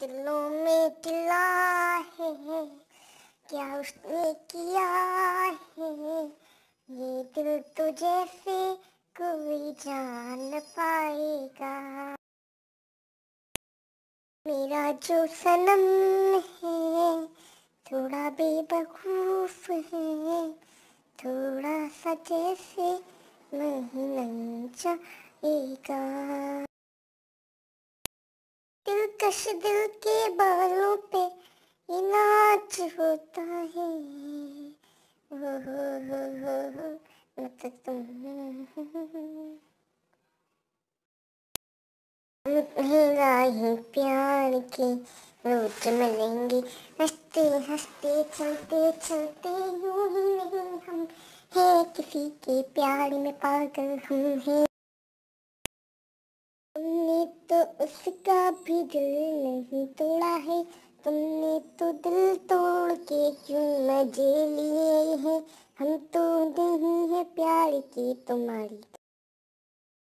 दिलों में किला है क्या उसने किया है ये दिल तो जैसे कोई जान पाएगा मेरा जो सनम है थोड़ा बेबकूफ है थोड़ा सा जैसे नहीं लग जाएगा दिलकश दिल के बालों पे ये नाच होता है हो हो हो हो ही प्यार के रोज मिलेंगे हंसते हंसते चलते चलते यूं ही नहीं हम है किसी के प्यार में पागल हम है तो उसका भी दिल नहीं तोड़ा है तुमने तो दिल तोड़ के क्यों मजे लिए हैं हम तो नहीं है प्यार की तुम्हारी